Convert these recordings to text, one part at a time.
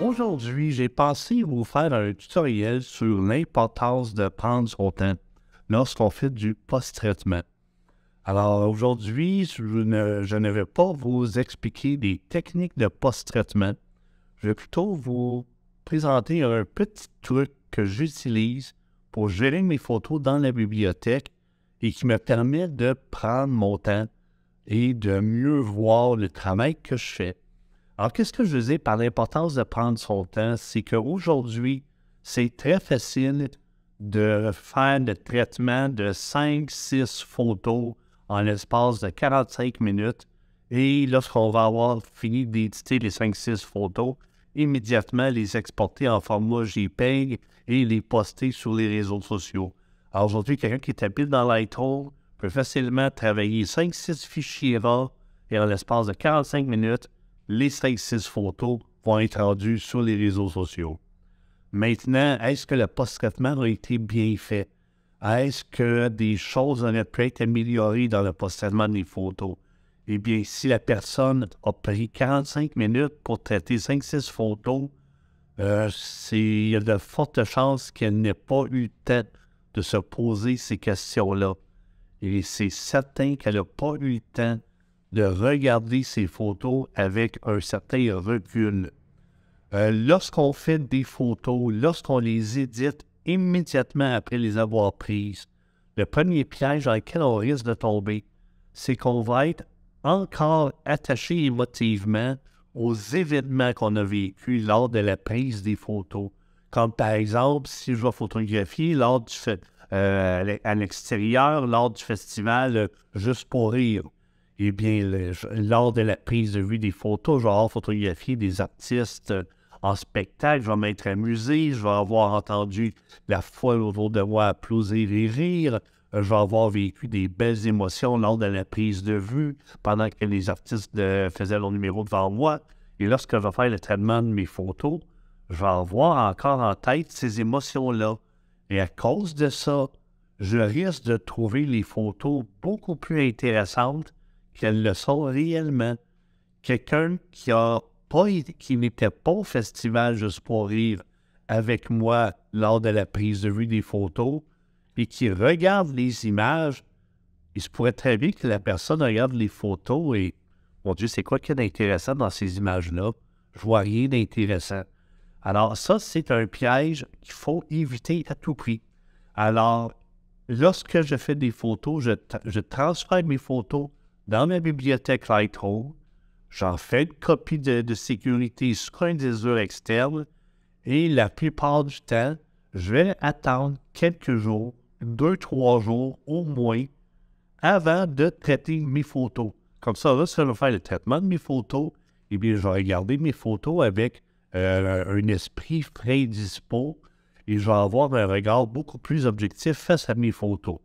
Aujourd'hui, j'ai pensé vous faire un tutoriel sur l'importance de prendre son temps lorsqu'on fait du post-traitement. Alors aujourd'hui, je ne, je ne vais pas vous expliquer des techniques de post-traitement. Je vais plutôt vous présenter un petit truc que j'utilise pour gérer mes photos dans la bibliothèque et qui me permet de prendre mon temps et de mieux voir le travail que je fais. Alors, qu'est-ce que je dis par l'importance de prendre son temps? C'est qu'aujourd'hui, c'est très facile de faire le traitement de 5-6 photos en l'espace de 45 minutes. Et lorsqu'on va avoir fini d'éditer les 5-6 photos, immédiatement les exporter en format JPEG et les poster sur les réseaux sociaux. Alors aujourd'hui, quelqu'un qui est dans Lightroom peut facilement travailler 5-6 fichiers RAW et en l'espace de 45 minutes les 5-6 photos vont être rendues sur les réseaux sociaux. Maintenant, est-ce que le post-traitement a été bien fait? Est-ce que des choses auraient pu être améliorées dans le post-traitement des photos? Eh bien, si la personne a pris 45 minutes pour traiter 5-6 photos, euh, il y a de fortes chances qu'elle n'ait pas eu tête de se poser ces questions-là. Et c'est certain qu'elle n'a pas eu le temps de regarder ces photos avec un certain recul. Euh, lorsqu'on fait des photos, lorsqu'on les édite immédiatement après les avoir prises, le premier piège dans lequel on risque de tomber, c'est qu'on va être encore attaché émotivement aux événements qu'on a vécus lors de la prise des photos. Comme par exemple, si je vais photographier lors du, euh, à l'extérieur, lors du festival euh, Juste pour rire, eh bien, lors de la prise de vue des photos, je vais avoir photographié des artistes euh, en spectacle, je vais m'être amusé, je vais avoir entendu la foule autour de moi applaudir et rire, euh, je vais avoir vécu des belles émotions lors de la prise de vue, pendant que les artistes euh, faisaient leur numéro devant moi. Et lorsque je vais faire le traitement de mes photos, je vais avoir encore en tête ces émotions-là. Et à cause de ça, je risque de trouver les photos beaucoup plus intéressantes qu'elles le sont réellement. Quelqu'un qui a pas qui n'était pas au festival juste pour rire avec moi lors de la prise de vue des photos et qui regarde les images, il se pourrait très bien que la personne regarde les photos et mon Dieu, c'est quoi qui est intéressant d'intéressant dans ces images-là? Je vois rien d'intéressant. Alors, ça, c'est un piège qu'il faut éviter à tout prix. Alors, lorsque je fais des photos, je, je transfère mes photos dans ma bibliothèque Lightroom, j'en fais une copie de, sécurité sur un des heures externes et la plupart du temps, je vais attendre quelques jours, deux, trois jours au moins, avant de traiter mes photos. Comme ça, là, si je vais faire le traitement de mes photos, eh je vais regarder mes photos avec euh, un esprit frais dispo et je vais avoir un regard beaucoup plus objectif face à mes photos.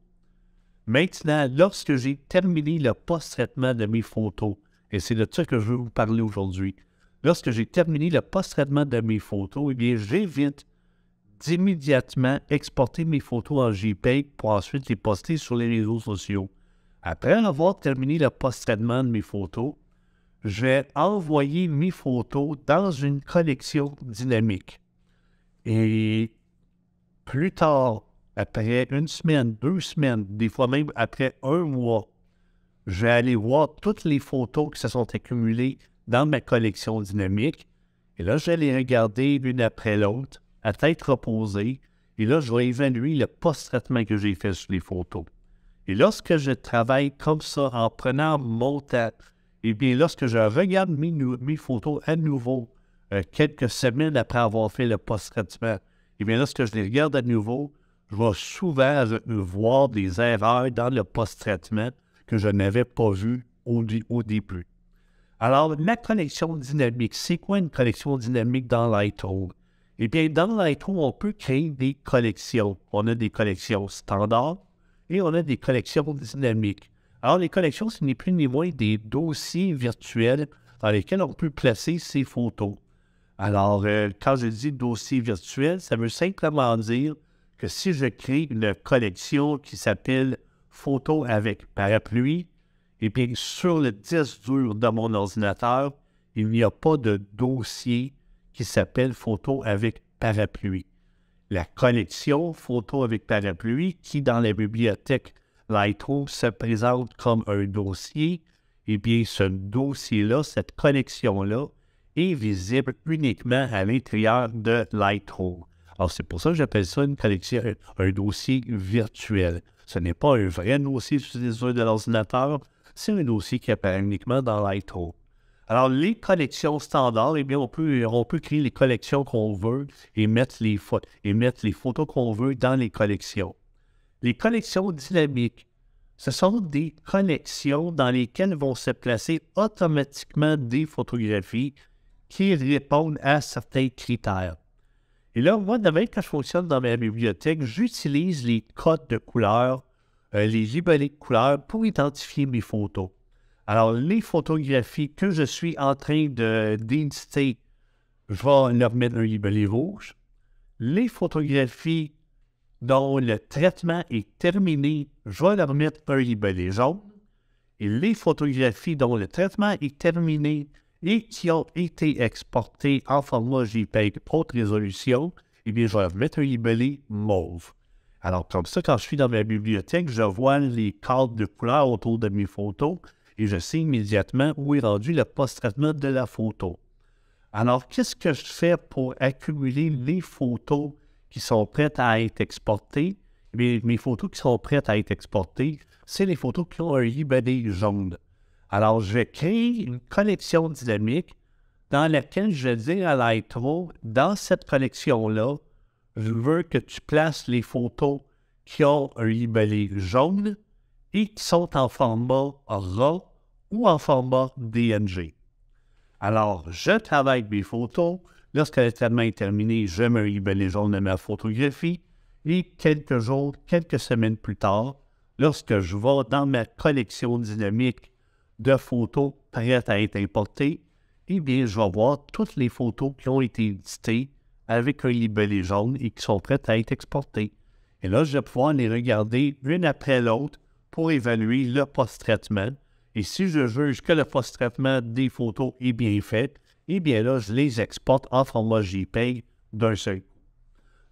Maintenant, lorsque j'ai terminé le post-traitement de mes photos, et c'est de ça que je veux vous parler aujourd'hui, lorsque j'ai terminé le post-traitement de mes photos, eh bien, j'évite d'immédiatement exporter mes photos en JPEG pour ensuite les poster sur les réseaux sociaux. Après avoir terminé le post-traitement de mes photos, j'ai envoyé mes photos dans une collection dynamique. Et plus tard, après une semaine, deux semaines, des fois même après un mois, je vais aller voir toutes les photos qui se sont accumulées dans ma collection dynamique. Et là, je vais les regarder l'une après l'autre, à tête reposée. Et là, je vais évaluer le post-traitement que j'ai fait sur les photos. Et lorsque je travaille comme ça, en prenant mon temps, et eh bien, lorsque je regarde mes, photos à nouveau, euh, quelques semaines après avoir fait le post-traitement, et eh bien, lorsque je les regarde à nouveau, je vais souvent voir des erreurs dans le post-traitement que je n'avais pas vues au, début. Alors, ma collection dynamique, c'est quoi une collection dynamique dans Lightroom? Eh bien, dans Lightroom, on peut créer des collections. On a des collections standards et on a des collections dynamiques. Alors, les collections, ce n'est plus ni moins des dossiers virtuels dans lesquels on peut placer ses photos. Alors, euh, quand je dis dossier virtuel, ça veut simplement dire que si je crée une collection qui s'appelle Photo avec parapluie, et eh bien sur le disque dur de mon ordinateur, il n'y a pas de dossier qui s'appelle Photo avec parapluie. La collection Photo avec parapluie, qui dans la bibliothèque Lightroom se présente comme un dossier, et eh bien ce dossier-là, cette collection-là, est visible uniquement à l'intérieur de Lightroom. Alors, c'est pour ça que j'appelle ça une collection, un, dossier virtuel. Ce n'est pas un vrai dossier utilisateur de l'ordinateur, c'est un dossier qui apparaît uniquement dans Lightroom. Alors, les collections standards, eh bien, on peut, créer les collections qu'on veut et mettre les, et mettre les photos qu'on veut dans les collections. Les collections dynamiques, ce sont des collections dans lesquelles vont se placer automatiquement des photographies qui répondent à certains critères. Et là, moi, voyez, quand je fonctionne dans ma bibliothèque, j'utilise les codes de couleurs, euh, les libellés de couleurs pour identifier mes photos. Alors, les photographies que je suis en train d'identifier, je vais leur mettre un libellé rouge. Les photographies dont le traitement est terminé, je vais leur mettre un libellé jaune. Et les photographies dont le traitement est terminé, et qui ont été exportés en format JPEG haute résolution, eh bien, je vais mettre un libellé mauve. Alors, comme ça, quand je suis dans ma bibliothèque, je vois les cartes de couleurs autour de mes photos et je sais immédiatement où est rendu le post-traitement de la photo. Alors, qu'est-ce que je fais pour accumuler les photos qui sont prêtes à être exportées? Eh mes photos qui sont prêtes à être exportées, c'est les photos qui ont un libellé jaune. Alors, je crée une collection dynamique dans laquelle je vais à l'iTro, dans cette collection-là, je veux que tu places les photos qui ont un libellé jaune et qui sont en format RAW ou en format DNG. Alors, je travaille mes photos. Lorsque le traitement est terminé, je me libellé jaune de ma photographie. Et quelques jours, quelques semaines plus tard, lorsque je vais dans ma collection dynamique de photos prêtes à être importées, eh bien, je vais voir toutes les photos qui ont été éditées avec un libellé jaune et qui sont prêtes à être exportées. Et là, je vais pouvoir les regarder l'une après l'autre pour évaluer le post-traitement. Et si je juge que le post-traitement des photos est bien fait, eh bien là, je les exporte en format JPEG d'un seul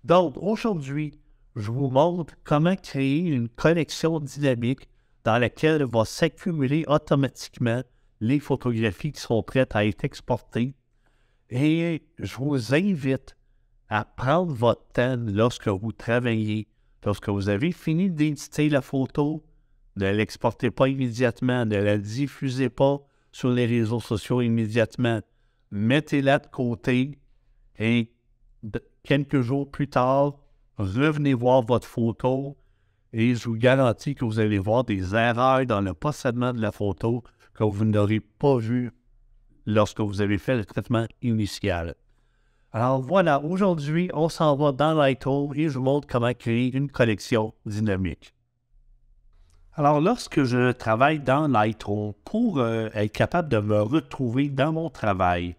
Donc, aujourd'hui, je vous montre comment créer une collection dynamique dans laquelle vont s'accumuler automatiquement les photographies qui sont prêtes à être exportées. Et je vous invite à prendre votre temps lorsque vous travaillez, lorsque vous avez fini d'éditer la photo, ne l'exportez pas immédiatement, ne la diffusez pas sur les réseaux sociaux immédiatement. Mettez-la de côté et quelques jours plus tard, revenez voir votre photo et je vous garantis que vous allez voir des erreurs dans le possédement de la photo que vous n'aurez pas vu lorsque vous avez fait le traitement initial. Alors voilà, aujourd'hui, on s'en va dans Lightroom et je vous montre comment créer une collection dynamique. Alors lorsque je travaille dans Lightroom, pour euh, être capable de me retrouver dans mon travail,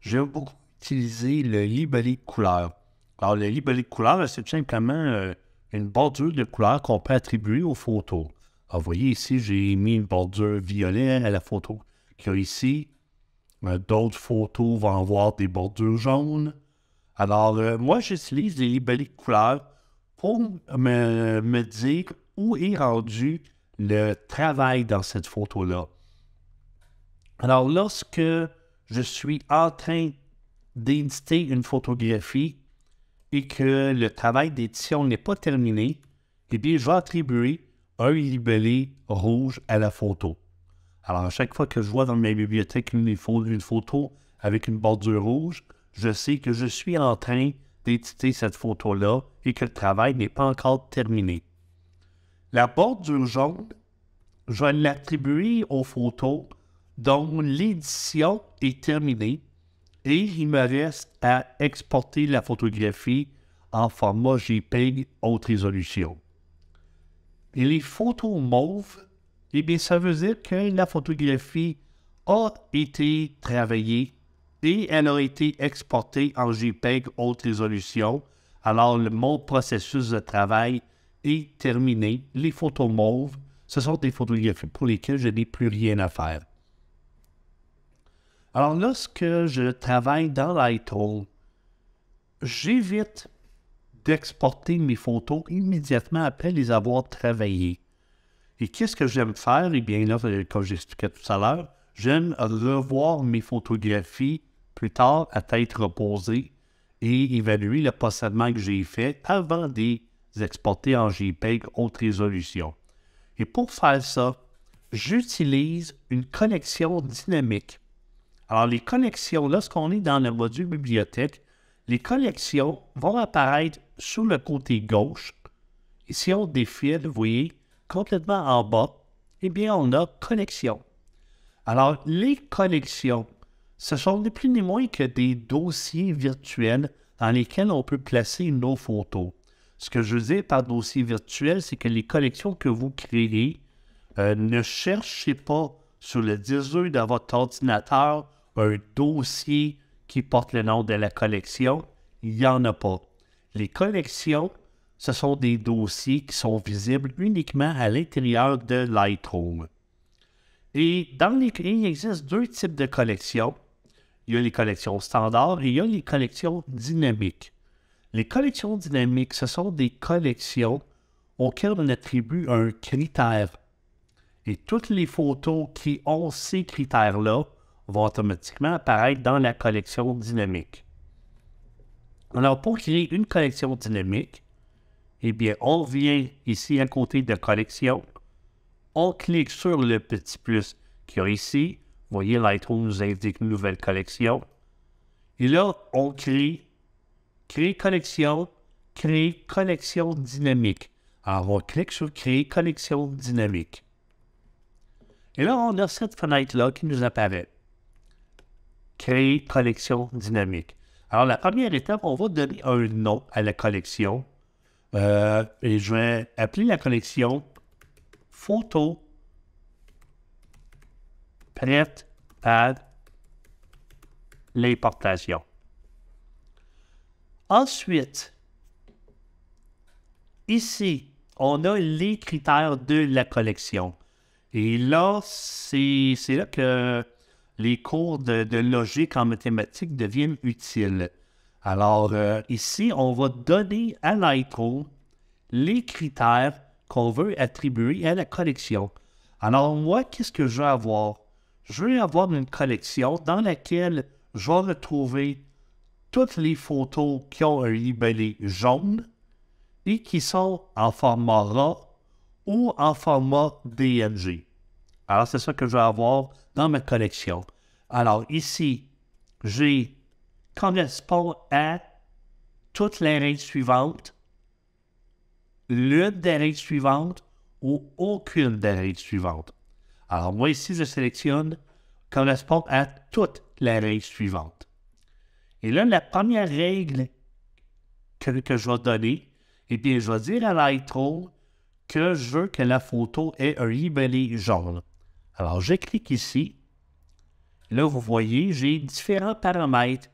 j'ai beaucoup utiliser le libellé de couleurs. Alors le libellé de couleurs, c'est tout simplement... Euh, une bordure de couleur qu'on peut attribuer aux photos. Ah, vous voyez ici, j'ai mis une bordure violet à la photo qu'il y a ici. Euh, d'autres photos vont avoir des bordures jaunes. Alors, euh, moi, j'utilise les libellés de couleurs pour me, me, dire où est rendu le travail dans cette photo-là. Alors, lorsque je suis en train d'éditer une photographie, et que le travail d'édition n'est pas terminé, eh bien, je vais attribuer un libellé rouge à la photo. Alors, à chaque fois que je vois dans ma bibliothèque une, une photo avec une bordure rouge, je sais que je suis en train d'éditer cette photo-là et que le travail n'est pas encore terminé. La bordure jaune, je vais l'attribuer aux photos dont l'édition est terminée et il me reste à exporter la photographie en format JPEG haute résolution. Et les photos mauves, eh bien, ça veut dire que la photographie a été travaillée et elle a été exportée en JPEG haute résolution. Alors, le, mon processus de travail est terminé. Les photos mauves, ce sont des photographies pour lesquelles je n'ai plus rien à faire. Alors, lorsque je travaille dans Lightroom, j'évite d'exporter mes photos immédiatement après les avoir travaillées. Et qu'est-ce que j'aime faire? Eh bien, là, comme j'expliquais tout à l'heure, j'aime revoir mes photographies plus tard à tête reposée et évaluer le procédement que j'ai fait avant de les exporter en JPEG haute résolution. Et pour faire ça, j'utilise une connexion dynamique alors, les collections. lorsqu'on est dans le module bibliothèque, les collections vont apparaître sur le côté gauche. Et si on défile, vous voyez, complètement en bas, eh bien, on a collections. Alors, les collections, ce sont ni plus ni moins que des dossiers virtuels dans lesquels on peut placer nos photos. Ce que je veux dire par dossier virtuel, c'est que les collections que vous créez, euh, ne cherchez pas sur le disque de votre ordinateur un dossier qui porte le nom de la collection, il n'y en a pas. Les collections, ce sont des dossiers qui sont visibles uniquement à l'intérieur de Lightroom. Et dans les, il existe deux types de collections. Il y a les collections standards et il y a les collections dynamiques. Les collections dynamiques, ce sont des collections auxquelles on attribue un critère. Et toutes les photos qui ont ces critères-là va automatiquement apparaître dans la collection dynamique. Alors, pour créer une collection dynamique, eh bien, on vient ici à côté de collection. On clique sur le petit plus qu'il y a ici. Vous voyez, Lightroom nous indique une nouvelle collection. Et là, on crée Créer collection, Créer collection dynamique. Alors, on clique sur Créer collection dynamique. Et là, on a cette fenêtre-là qui nous apparaît créer collection dynamique. Alors, la première étape, on va donner un nom à la collection. Euh, et je vais appeler la collection photo prête à l'importation. Ensuite, ici, on a les critères de la collection. Et là, c'est là que les cours de, logique en mathématiques deviennent utiles. Alors euh, ici, on va donner à Nitro les critères qu'on veut attribuer à la collection. Alors moi, qu'est-ce que je veux avoir? Je veux avoir une collection dans laquelle je vais retrouver toutes les photos qui ont un libellé jaune et qui sont en format RAW ou en format DNG. Alors, c'est ça que je vais avoir dans ma collection. Alors, ici, j'ai correspond à toutes les règles suivantes, l'une des règles suivantes ou aucune des règles suivantes. Alors, moi, ici, je sélectionne correspond à toutes les règles suivantes. Et là, la première règle que, je vais donner, et eh bien, je vais dire à Lightroom que je veux que la photo ait un libellé jaune. Alors, je clique ici. Là, vous voyez, j'ai différents paramètres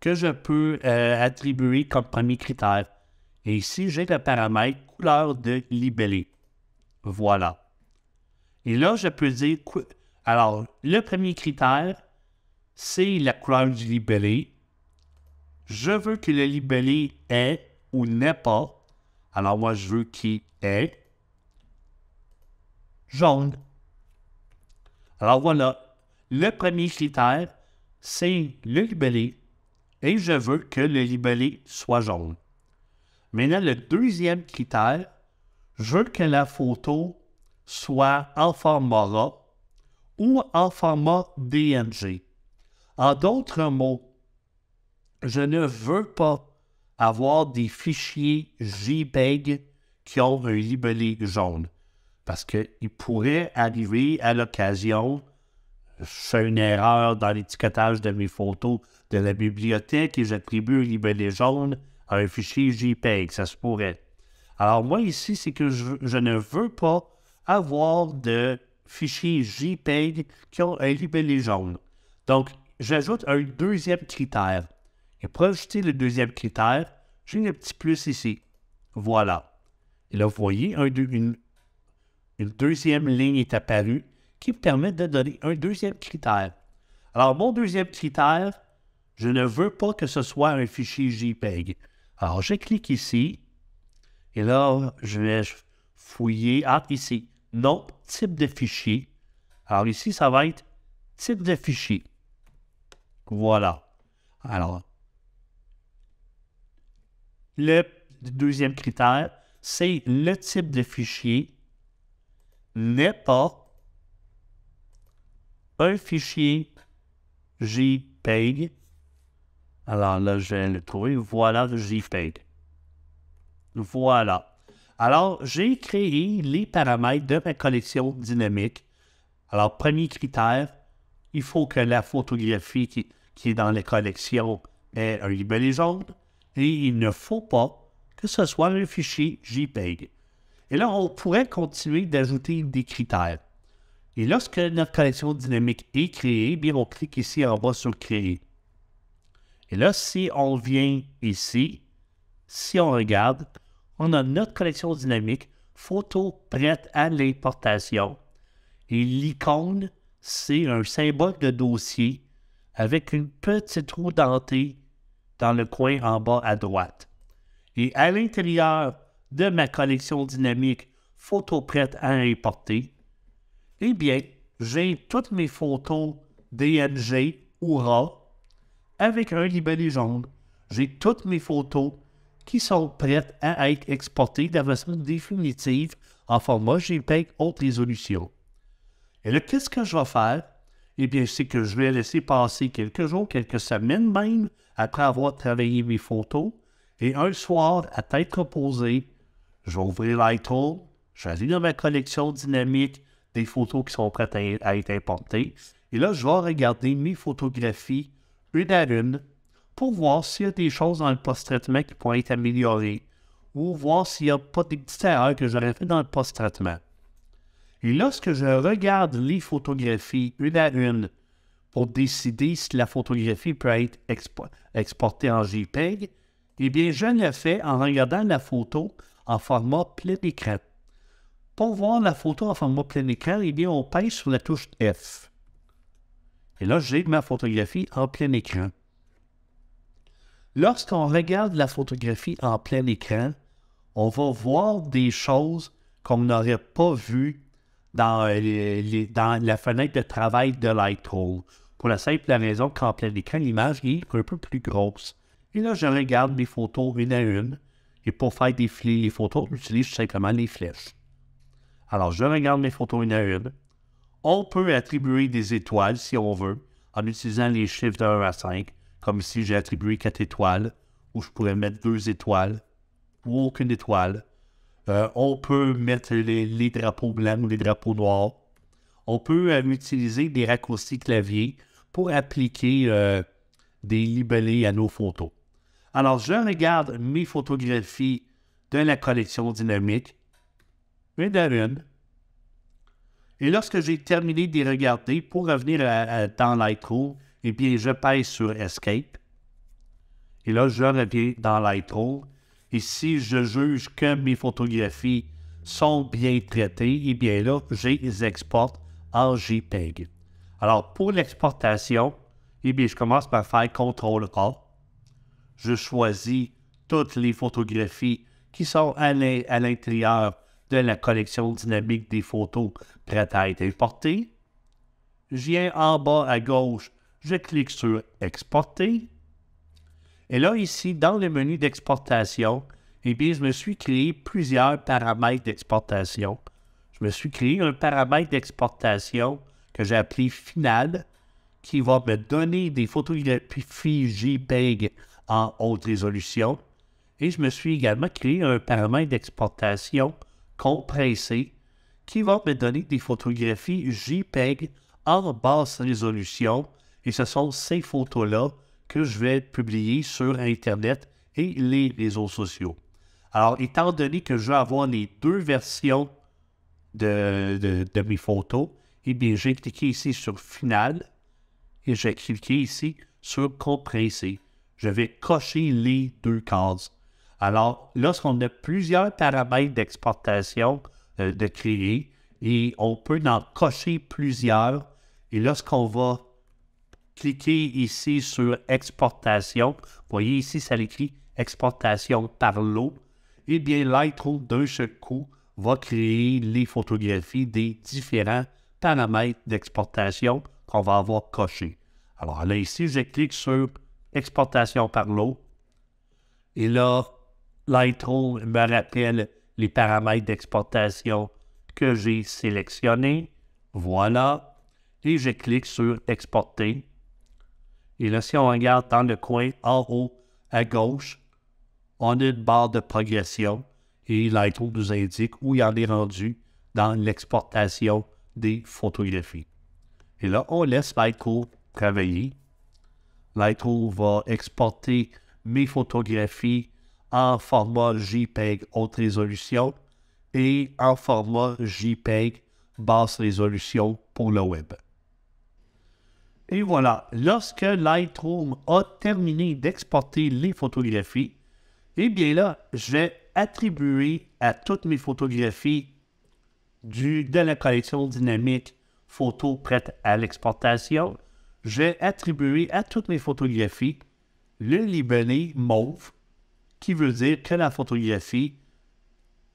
que je peux euh, attribuer comme premier critère. Et ici, j'ai le paramètre couleur de libellé. Voilà. Et là, je peux dire... Alors, le premier critère, c'est la couleur du libellé. Je veux que le libellé est ou n'est pas. Alors, moi, je veux qu'il est jaune. Alors voilà, le premier critère, c'est le libellé et je veux que le libellé soit jaune. Maintenant, le deuxième critère, je veux que la photo soit en format RAW ou en format DNG. En d'autres mots, je ne veux pas avoir des fichiers JPEG qui ont un libellé jaune. Parce qu'il pourrait arriver à l'occasion, je une erreur dans l'étiquetage de mes photos de la bibliothèque et j'attribue un libellé jaune à un fichier JPEG, ça se pourrait. Alors moi ici, c'est que je, ne veux pas avoir de fichier JPEG qui ont un libellé jaune. Donc, j'ajoute un deuxième critère. Et pour ajouter le deuxième critère, j'ai un petit plus ici. Voilà. Et là, vous voyez un, une, une deuxième ligne est apparue qui me permet de donner un deuxième critère. Alors, mon deuxième critère, je ne veux pas que ce soit un fichier JPEG. Alors, je clique ici et là, je vais fouiller. Ah, ici, nom, type de fichier. Alors, ici, ça va être type de fichier. Voilà. Alors, le deuxième critère, c'est le type de fichier n'est pas un fichier JPEG. Alors là, je vais le trouver. Voilà le JPEG. Voilà. Alors, j'ai créé les paramètres de ma collection dynamique. Alors, premier critère, il faut que la photographie qui, est dans la collection ait un libellé jaune et il ne faut pas que ce soit un fichier JPEG. Et là, on pourrait continuer d'ajouter des critères. Et lorsque notre collection dynamique est créée, bien, on clique ici en bas sur Créer. Et là, si on vient ici, si on regarde, on a notre collection dynamique, photo prête à l'importation. Et l'icône, c'est un symbole de dossier avec une petite roue dentée dans le coin en bas à droite. Et à l'intérieur de ma collection dynamique photos prêtes à importer, eh bien, j'ai toutes mes photos DNG ou RAW avec un libellé jaune. J'ai toutes mes photos qui sont prêtes à être exportées de façon définitive en format JPEG haute résolution. Et là, qu'est-ce que je vais faire? Eh bien, c'est que je vais laisser passer quelques jours, quelques semaines même, après avoir travaillé mes photos. Et un soir, à tête reposée, je vais ouvrir Lightroom, je dans ma collection dynamique des photos qui sont prêtes à, être importées. Et là, je vais regarder mes photographies une à une pour voir s'il y a des choses dans le post-traitement qui pourraient être améliorées ou voir s'il n'y a pas des petites erreurs que j'aurais fait dans le post-traitement. Et lorsque je regarde les photographies une à une pour décider si la photographie peut être exportée en JPEG, eh bien, je le fais en regardant la photo en format plein écran. Pour voir la photo en format plein écran, eh bien, on pèse sur la touche F. Et là, j'ai ma photographie en plein écran. Lorsqu'on regarde la photographie en plein écran, on va voir des choses qu'on n'aurait pas vues dans, dans, la fenêtre de travail de Lightroom. Pour la simple raison qu'en plein écran, l'image est un peu plus grosse. Et là, je regarde mes photos une à une et pour faire défiler les photos, j'utilise tout simplement les flèches. Alors, je regarde mes photos une à une. On peut attribuer des étoiles si on veut, en utilisant les chiffres de 1 à 5, comme si j'ai attribué 4 étoiles, ou je pourrais mettre 2 étoiles, ou aucune étoile. Euh, on peut mettre les, drapeaux blancs ou les drapeaux noirs. On peut euh, utiliser des raccourcis clavier pour appliquer euh, des libellés à nos photos. Alors, je regarde mes photographies de la collection dynamique, une à une. Et lorsque j'ai terminé de regarder pour revenir dans Lightroom, eh bien, je pèse sur Escape. Et là, je reviens dans Lightroom. Et si je juge que mes photographies sont bien traitées, eh bien là, je les exporte en JPEG. Alors, pour l'exportation, et eh bien, je commence par faire CTRL-A je choisis toutes les photographies qui sont à l'intérieur de la collection dynamique des photos prêtes à être importées. Je viens en bas à gauche, je clique sur Exporter. Et là, ici, dans le menu d'exportation, eh bien, je me suis créé plusieurs paramètres d'exportation. Je me suis créé un paramètre d'exportation que j'ai appelé Final, qui va me donner des photographies JPEG en haute résolution. Et je me suis également créé un paramètre d'exportation compressé qui va me donner des photographies JPEG en basse résolution. Et ce sont ces photos-là que je vais publier sur Internet et les réseaux sociaux. Alors, étant donné que je vais avoir les deux versions de, mes photos, et eh bien, j'ai cliqué ici sur Final et j'ai cliqué ici sur Compressé je vais cocher les deux cases. Alors, lorsqu'on a plusieurs paramètres d'exportation euh, de créer, et on peut en cocher plusieurs, et lorsqu'on va cliquer ici sur exportation, vous voyez ici, ça l'écrit exportation par lot, et bien Lightroom d'un seul coup va créer les photographies des différents paramètres d'exportation qu'on va avoir cochés. Alors là, ici, je clique sur exportation par l'eau. Et là, Lightroom me rappelle les paramètres d'exportation que j'ai sélectionnés. Voilà. Et je clique sur Exporter. Et là, si on regarde dans le coin en haut à gauche, on a une barre de progression et Lightroom nous indique où il en est rendu dans l'exportation des photographies. Et là, on laisse Lightroom travailler Lightroom va exporter mes photographies en format JPEG haute résolution et en format JPEG basse résolution pour le web. Et voilà, lorsque Lightroom a terminé d'exporter les photographies, eh bien là, je vais attribuer à toutes mes photographies du, de la collection dynamique Photos prêtes à l'exportation j'ai attribué à toutes mes photographies le libellé mauve, qui veut dire que la photographie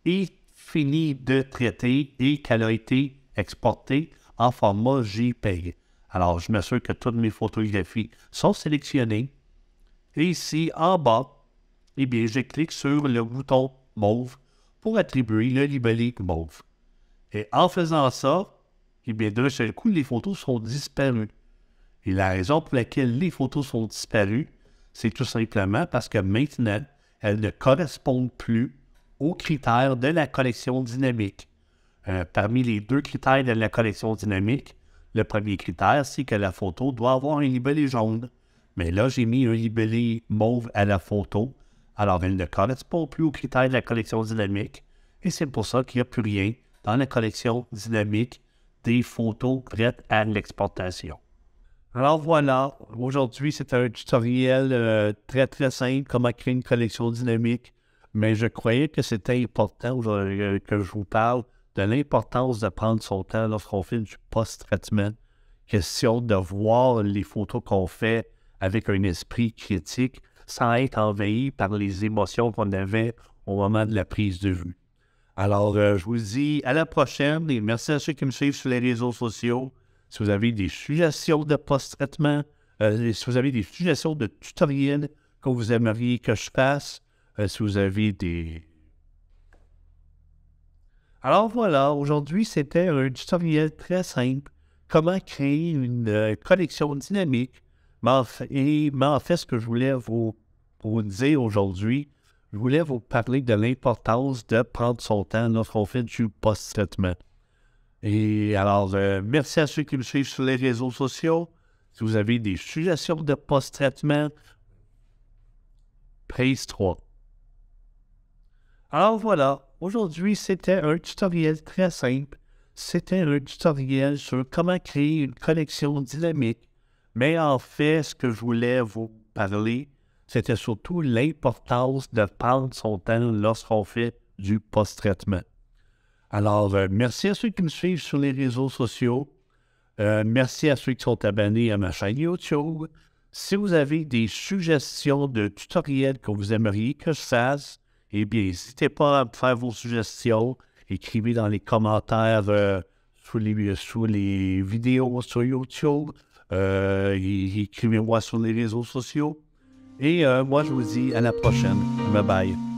est finie de traiter et qu'elle a été exportée en format JPEG. Alors, je m'assure que toutes mes photographies sont sélectionnées. Et ici, en bas, eh bien, je clique sur le bouton mauve pour attribuer le libellé mauve. Et en faisant ça, eh bien, d'un seul coup, les photos sont disparues. Et la raison pour laquelle les photos sont disparues, c'est tout simplement parce que maintenant, elles ne correspondent plus aux critères de la collection dynamique. Euh, parmi les deux critères de la collection dynamique, le premier critère, c'est que la photo doit avoir un libellé jaune. Mais là, j'ai mis un libellé mauve à la photo, alors elle ne correspond plus aux critères de la collection dynamique. Et c'est pour ça qu'il n'y a plus rien dans la collection dynamique des photos prêtes à l'exportation. Alors voilà, aujourd'hui c'est un tutoriel euh, très très simple, comment créer une collection dynamique, mais je croyais que c'était important euh, que je vous parle de l'importance de prendre son temps lorsqu'on fait du post-traitement. Question de voir les photos qu'on fait avec un esprit critique sans être envahi par les émotions qu'on avait au moment de la prise de vue. Alors, euh, je vous dis à la prochaine et merci à ceux qui me suivent sur les réseaux sociaux si vous avez des suggestions de post-traitement, euh, si vous avez des suggestions de tutoriels que vous aimeriez que je fasse, euh, si vous avez des... Alors voilà, aujourd'hui c'était un tutoriel très simple, comment créer une euh, connexion dynamique. Et en fait, ce que je voulais vous, vous dire aujourd'hui, je voulais vous parler de l'importance de prendre son temps lorsqu'on fait du post-traitement. Et alors, euh, merci à ceux qui me suivent sur les réseaux sociaux. Si vous avez des suggestions de post-traitement, prise 3. Alors voilà, aujourd'hui c'était un tutoriel très simple. C'était un tutoriel sur comment créer une connexion dynamique. Mais en fait, ce que je voulais vous parler, c'était surtout l'importance de prendre son temps lorsqu'on fait du post-traitement. Alors, euh, merci à ceux qui me suivent sur les réseaux sociaux. Euh, merci à ceux qui sont abonnés à ma chaîne YouTube. Si vous avez des suggestions de tutoriels que vous aimeriez que je fasse, eh bien, n'hésitez pas à me faire vos suggestions. Écrivez dans les commentaires euh, sous, les, vidéos sur YouTube. Écrivez-moi sur les réseaux sociaux. Et moi, je vous dis à la prochaine. Bye bye.